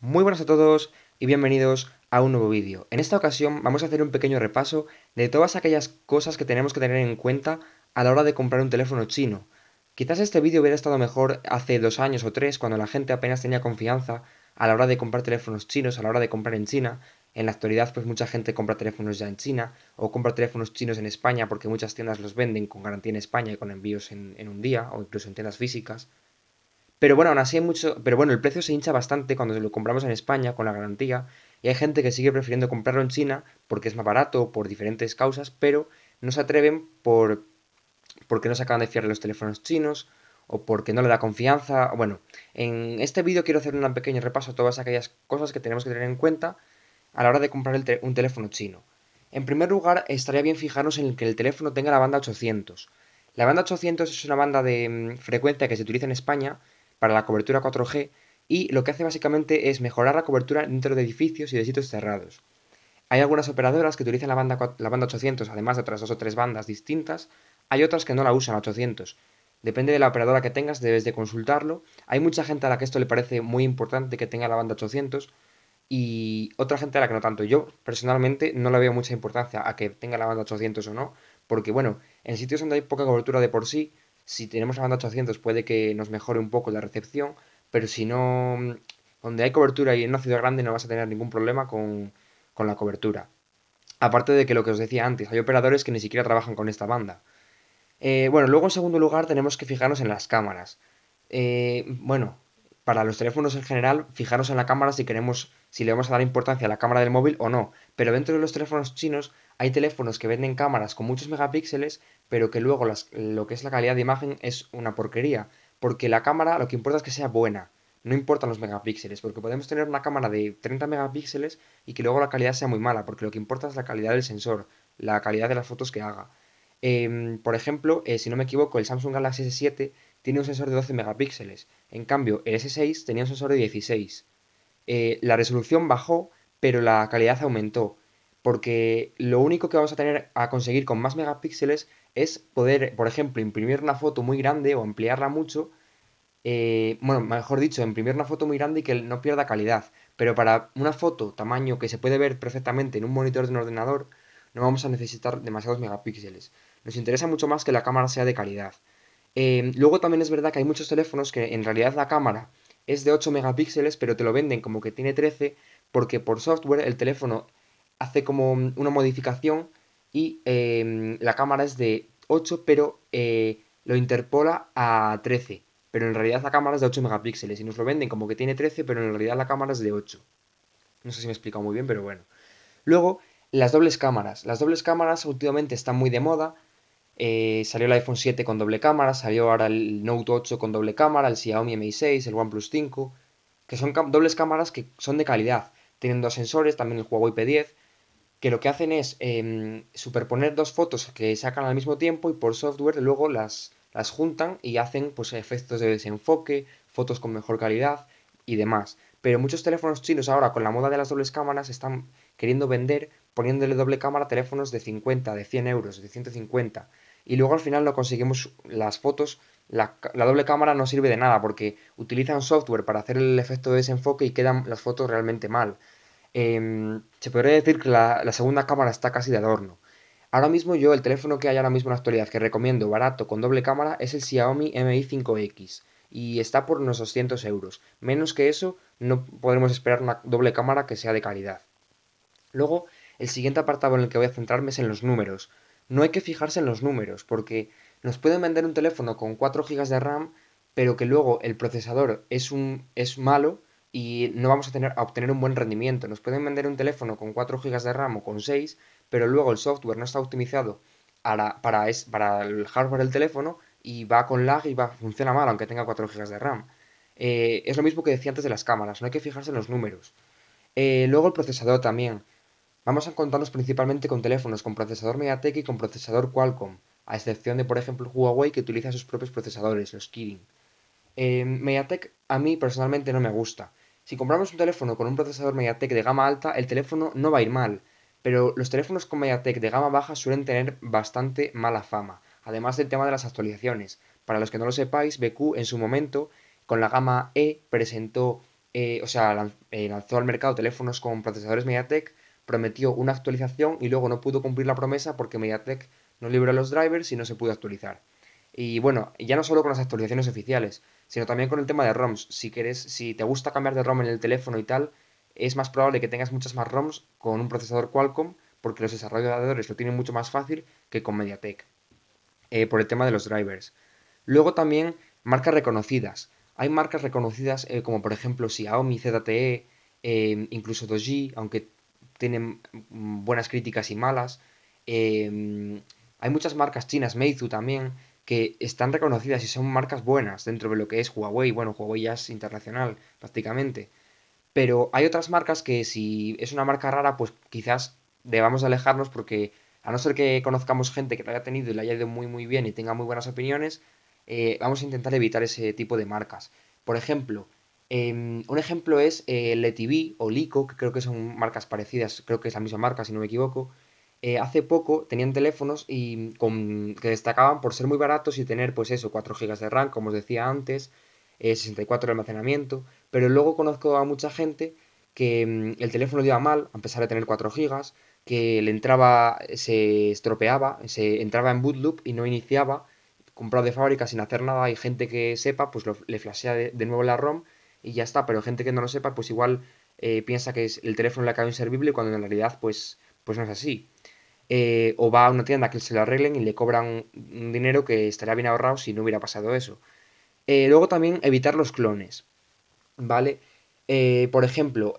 Muy buenas a todos y bienvenidos a un nuevo vídeo. En esta ocasión vamos a hacer un pequeño repaso de todas aquellas cosas que tenemos que tener en cuenta a la hora de comprar un teléfono chino. Quizás este vídeo hubiera estado mejor hace dos años o tres cuando la gente apenas tenía confianza a la hora de comprar teléfonos chinos, a la hora de comprar en China. En la actualidad pues mucha gente compra teléfonos ya en China o compra teléfonos chinos en España porque muchas tiendas los venden con garantía en España y con envíos en, en un día o incluso en tiendas físicas. Pero bueno, aún así mucho. Pero bueno, el precio se hincha bastante cuando lo compramos en España con la garantía. Y hay gente que sigue prefiriendo comprarlo en China porque es más barato, por diferentes causas, pero no se atreven por porque no se acaban de fiar los teléfonos chinos o porque no le da confianza. Bueno, en este vídeo quiero hacer un pequeño repaso a todas aquellas cosas que tenemos que tener en cuenta a la hora de comprar un teléfono chino. En primer lugar, estaría bien fijarnos en que el teléfono tenga la banda 800. La banda 800 es una banda de mm, frecuencia que se utiliza en España para la cobertura 4G y lo que hace básicamente es mejorar la cobertura dentro de edificios y de sitios cerrados. Hay algunas operadoras que utilizan la banda, la banda 800, además de otras dos o tres bandas distintas, hay otras que no la usan, 800. Depende de la operadora que tengas, debes de consultarlo. Hay mucha gente a la que esto le parece muy importante que tenga la banda 800 y otra gente a la que no tanto. Yo personalmente no le veo mucha importancia a que tenga la banda 800 o no, porque bueno, en sitios donde hay poca cobertura de por sí, si tenemos la banda 800 puede que nos mejore un poco la recepción, pero si no, donde hay cobertura y en una ciudad grande no vas a tener ningún problema con, la cobertura. Aparte de que lo que os decía antes, hay operadores que ni siquiera trabajan con esta banda. Eh, bueno, luego en segundo lugar tenemos que fijarnos en las cámaras. Eh, bueno, para los teléfonos en general, fijarnos en la cámara si queremos, si le vamos a dar importancia a la cámara del móvil o no. Pero dentro de los teléfonos chinos hay teléfonos que venden cámaras con muchos megapíxeles, pero que luego lo que es la calidad de imagen es una porquería. Porque la cámara lo que importa es que sea buena. No importan los megapíxeles, porque podemos tener una cámara de 30 megapíxeles y que luego la calidad sea muy mala, porque lo que importa es la calidad del sensor, la calidad de las fotos que haga. Em, por ejemplo, eh, si no me equivoco, el Samsung Galaxy S7 tiene un sensor de 12 megapíxeles. En cambio, el S6 tenía un sensor de 16. Eh, la resolución bajó pero la calidad aumentó, porque lo único que vamos a tener a conseguir con más megapíxeles es poder, por ejemplo, imprimir una foto muy grande o ampliarla mucho, eh, bueno, mejor dicho, imprimir una foto muy grande y que no pierda calidad, pero para una foto tamaño que se puede ver perfectamente en un monitor de un ordenador, no vamos a necesitar demasiados megapíxeles. Nos interesa mucho más que la cámara sea de calidad. Eh, luego también es verdad que hay muchos teléfonos que en realidad la cámara es de 8 megapíxeles, pero te lo venden como que tiene 13 porque por software el teléfono hace como una modificación y em, la cámara es de 8, pero eh, lo interpola a 13. Pero en realidad la cámara es de 8 megapíxeles y nos lo venden como que tiene 13, pero en realidad la cámara es de 8. No sé si me he explicado muy bien, pero bueno. Luego, las dobles cámaras. Las dobles cámaras últimamente están muy de moda. Eh, salió el iPhone 7 con doble cámara, salió ahora el Note 8 con doble cámara, el Xiaomi Mi 6, el OnePlus 5, que son dobles cámaras que son de calidad. Tienen dos sensores, también el Huawei P10, que lo que hacen es em, superponer dos fotos que sacan al mismo tiempo y por software luego las, las juntan y hacen pues, efectos de desenfoque, fotos con mejor calidad y demás. Pero muchos teléfonos chinos ahora con la moda de las dobles cámaras están queriendo vender poniéndole doble cámara teléfonos de 50, de 100 euros, de 150. Y luego al final no conseguimos las fotos la, doble cámara no sirve de nada porque utilizan software para hacer el efecto de desenfoque y quedan las fotos realmente mal. Em, se podría decir que la, la, segunda cámara está casi de adorno. Ahora mismo yo el teléfono que hay ahora mismo en la actualidad que recomiendo barato con doble cámara es el Xiaomi Mi5X y está por unos 200 euros. Menos que eso no podremos esperar una doble cámara que sea de calidad. Luego, el siguiente apartado en el que voy a centrarme es en los números. No hay que fijarse en los números porque nos pueden vender un teléfono con 4 GB de RAM, pero que luego el procesador es, un, es malo y no vamos a, tener, a obtener un buen rendimiento. Nos pueden vender un teléfono con 4 GB de RAM o con 6, pero luego el software no está optimizado para, es, para el hardware del teléfono y va con lag y va, funciona mal aunque tenga 4 GB de RAM. Eh, es lo mismo que decía antes de las cámaras, no hay que fijarse en los números. Eh, luego el procesador también. Vamos a encontrarnos principalmente con teléfonos con procesador MediaTek y con procesador Qualcomm a excepción de, por ejemplo, Huawei que utiliza sus propios procesadores, los Kirin. Eh, MediaTek a mí personalmente no me gusta. Si compramos un teléfono con un procesador MediaTek de gama alta, el teléfono no va a ir mal, pero los teléfonos con MediaTek de gama baja suelen tener bastante mala fama, además del tema de las actualizaciones. Para los que no lo sepáis, BQ en su momento, con la gama E, presentó, eh, o sea, eh, lanzó al mercado teléfonos con procesadores MediaTek prometió una actualización y luego no pudo cumplir la promesa porque Mediatek no liberó los drivers y no se pudo actualizar. Y bueno, ya no solo con las actualizaciones oficiales, sino también con el tema de ROMs. Si quieres, si te gusta cambiar de ROM en el teléfono y tal, es más probable que tengas muchas más ROMs con un procesador Qualcomm porque los desarrolladores lo tienen mucho más fácil que con MediaTek. Eh, por el tema de los drivers. Luego también marcas reconocidas. Hay marcas reconocidas eh, como por ejemplo Xiaomi, ZTE, eh, incluso incluso g aunque tienen mm, buenas críticas y malas. Em, hay muchas marcas chinas, Meizu también, que están reconocidas y son marcas buenas dentro de lo que es Huawei. Bueno, Huawei ya es internacional prácticamente. Pero hay otras marcas que si es una marca rara, pues quizás debamos alejarnos porque a no ser que conozcamos gente que la haya tenido y la haya ido muy muy bien y tenga muy buenas opiniones, eh, vamos a intentar evitar ese tipo de marcas. Por ejemplo, Em, un ejemplo es el eh, ETV o Lico, que creo que son marcas parecidas, creo que es la misma marca si no me equivoco. Eh, hace poco tenían teléfonos y mm, que destacaban por ser muy baratos y tener pues eso, 4 GB de RAM, como os decía antes, 64 eh, de almacenamiento, pero luego conozco a mucha gente que mm, el teléfono iba mal, a pesar de tener 4 GB, que le entraba, se estropeaba, se entraba en bootloop y no iniciaba, comprado de fábrica sin hacer nada y gente que sepa, pues le flashea de nuevo la ROM y ya está. Pero gente que no lo sepa, pues igual eh, piensa que el teléfono le ha inservible cuando en realidad pues, pues no es así. Eh, o va a una tienda que se lo arreglen y le cobran un dinero que estaría bien ahorrado si no hubiera pasado eso. Eh, luego también evitar los clones, ¿vale? por ejemplo,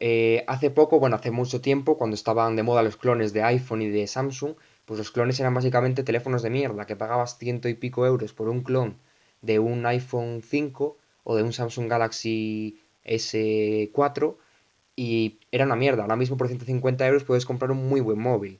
hace poco, bueno, hace mucho tiempo, cuando estaban de moda los clones de iPhone y de Samsung, pues los clones eran básicamente teléfonos de mierda, que pagabas ciento y pico euros por un clon de un iPhone 5 o de un Samsung Galaxy S4 y era una mierda. Ahora mismo por 150 euros puedes comprar un muy buen móvil.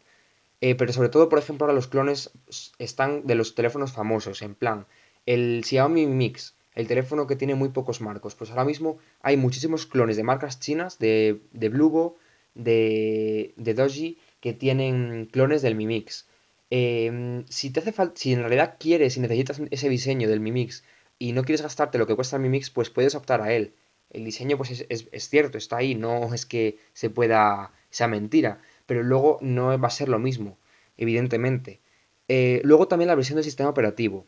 Eh, pero sobre todo, por ejemplo, ahora los clones están de los teléfonos famosos, en plan, el Xiaomi Mix, el teléfono que tiene muy pocos marcos. Pues ahora mismo hay muchísimos clones de marcas chinas, de, de Blugo, de, de Doji, que tienen clones del Mi Mix. Eh, si te hace si en realidad quieres y necesitas ese diseño del Mi Mix y no quieres gastarte lo que cuesta mi mix, pues puedes optar a él. El diseño, pues es, cierto, está ahí, no es que se pueda, sea mentira, pero luego no va a ser lo mismo, evidentemente. Eh, luego también la versión del sistema operativo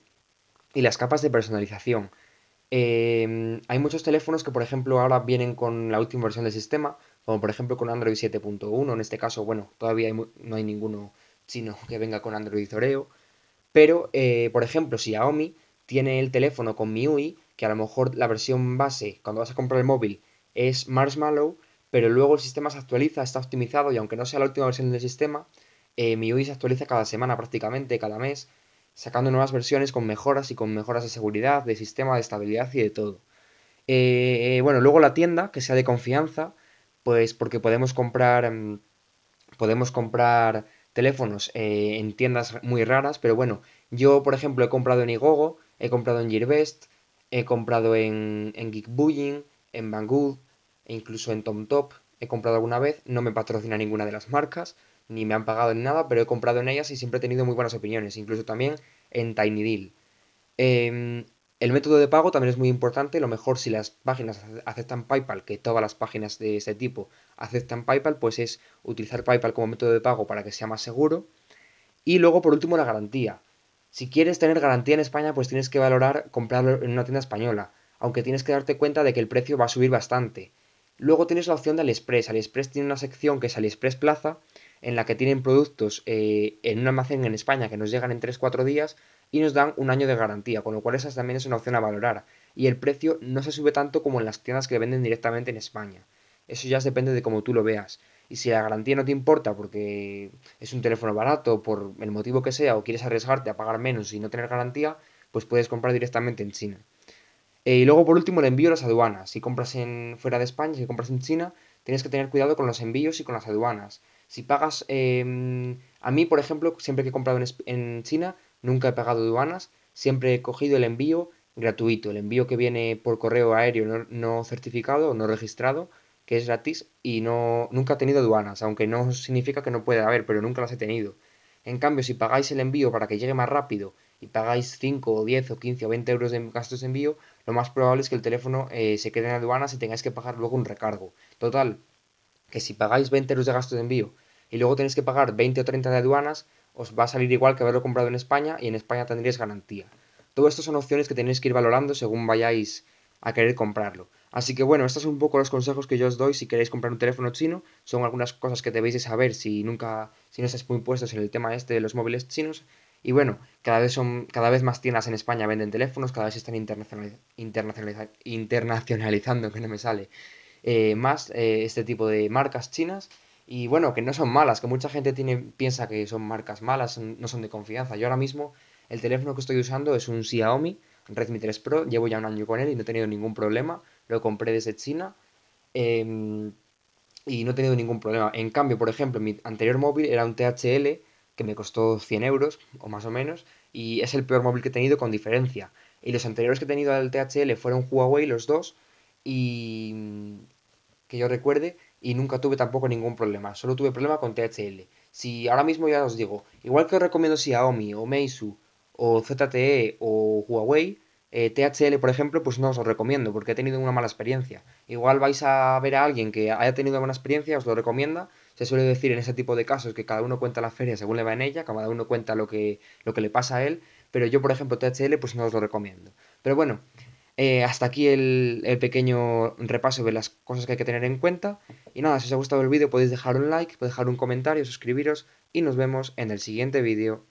y las capas de personalización. Em, hay muchos teléfonos que, por ejemplo, ahora vienen con la última versión del sistema, como por ejemplo con Android 7.1. En este caso, bueno, todavía no hay ninguno chino que venga con Android Oreo. Pero, eh, por ejemplo, si Xiaomi tiene el teléfono con MIUI, que a lo mejor la versión base, cuando vas a comprar el móvil, es Marshmallow, pero luego el sistema se actualiza, está optimizado y aunque no sea la última versión del sistema, eh, MIUI se actualiza cada semana prácticamente, cada mes, sacando nuevas versiones con mejoras y con mejoras de seguridad, de sistema, de estabilidad y de todo. Eh, eh, bueno, luego la tienda, que sea de confianza, pues porque podemos comprar, mm, podemos comprar teléfonos en tiendas muy raras, pero bueno, yo por ejemplo he comprado en Igogo, He comprado en Gearbest, he comprado en, Geekbuying, en Banggood e incluso en TomTop. He comprado alguna vez, no me patrocina ninguna de las marcas, ni me han pagado en nada, pero he comprado en ellas y siempre he tenido muy buenas opiniones, incluso también en TinyDeal. Em, el método de pago también es muy importante, lo mejor si las páginas aceptan PayPal, que todas las páginas de este tipo aceptan PayPal, pues es utilizar PayPal como método de pago para que sea más seguro. Y luego, por último, la garantía. Si quieres tener garantía en España, pues tienes que valorar comprarlo en una tienda española, aunque tienes que darte cuenta de que el precio va a subir bastante. Luego tienes la opción de Aliexpress. Aliexpress tiene una sección que es Aliexpress Plaza, en la que tienen productos eh, en un almacén en España que nos llegan en 3-4 días y nos dan un año de garantía, con lo cual esa también es una opción a valorar. Y el precio no se sube tanto como en las tiendas que venden directamente en España. Eso ya depende de cómo tú lo veas. Y si la garantía no te importa porque es un teléfono barato, por el motivo que sea, o quieres arriesgarte a pagar menos y no tener garantía, pues puedes comprar directamente en China. Eh, y luego, por último, el envío a las aduanas. Si compras en, fuera de España, si compras en China, tienes que tener cuidado con los envíos y con las aduanas. Si pagas, em, a mí, por ejemplo, siempre que he comprado en, China, nunca he pagado aduanas, siempre he cogido el envío gratuito, el envío que viene por correo aéreo no, no certificado o no registrado, que es gratis y no, nunca he tenido aduanas, aunque no significa que no pueda haber, pero nunca las he tenido. En cambio, si pagáis el envío para que llegue más rápido y pagáis 5 o 10 o 15 o 20 euros de gastos de envío, lo más probable es que el teléfono eh, se quede en aduanas y tengáis que pagar luego un recargo. Total, que si pagáis 20 euros de gastos de envío y luego tenéis que pagar 20 o 30 de aduanas, os va a salir igual que haberlo comprado en España y en España tendréis garantía. Todo esto son opciones que tenéis que ir valorando según vayáis a querer comprarlo. Así que bueno, estos son un poco los consejos que yo os doy si queréis comprar un teléfono chino. Son algunas cosas que debéis de saber si nunca, si no estáis muy puestos en el tema este de los móviles chinos. Y bueno, cada vez son, cada vez más tiendas en España venden teléfonos, cada vez se están internacionalizando, que no me sale, eh, más eh, este tipo de marcas chinas. Y bueno, que no son malas, que mucha gente piensa que son marcas malas, no son de confianza. Yo ahora mismo el teléfono que estoy usando es un Xiaomi Redmi 3 Pro, llevo ya un año con él y no he tenido ningún problema lo compré desde China em, y no he tenido ningún problema. En cambio, por ejemplo, mi anterior móvil era un THL que me costó 100 euros o más o menos y es el peor móvil que he tenido con diferencia. Y los anteriores que he tenido al THL fueron Huawei, los dos, y mm, que yo recuerde, y nunca tuve tampoco ningún problema, solo tuve problema con THL. Si ahora mismo ya os digo, igual que os recomiendo Xiaomi o Meizu o ZTE o Huawei, eh, THL, por ejemplo, pues no os lo recomiendo porque he tenido una mala experiencia. Igual vais a ver a alguien que haya tenido buena experiencia, os lo recomienda. Se suele decir en ese tipo de casos que cada uno cuenta la feria según le va en ella, cada uno cuenta lo que, lo que le pasa a él, pero yo, por ejemplo, THL, pues no os lo recomiendo. Pero bueno, eh, hasta aquí el, el, pequeño repaso de las cosas que hay que tener en cuenta. Y nada, si os ha gustado el vídeo podéis dejar un like, podéis dejar un comentario, suscribiros y nos vemos en el siguiente vídeo.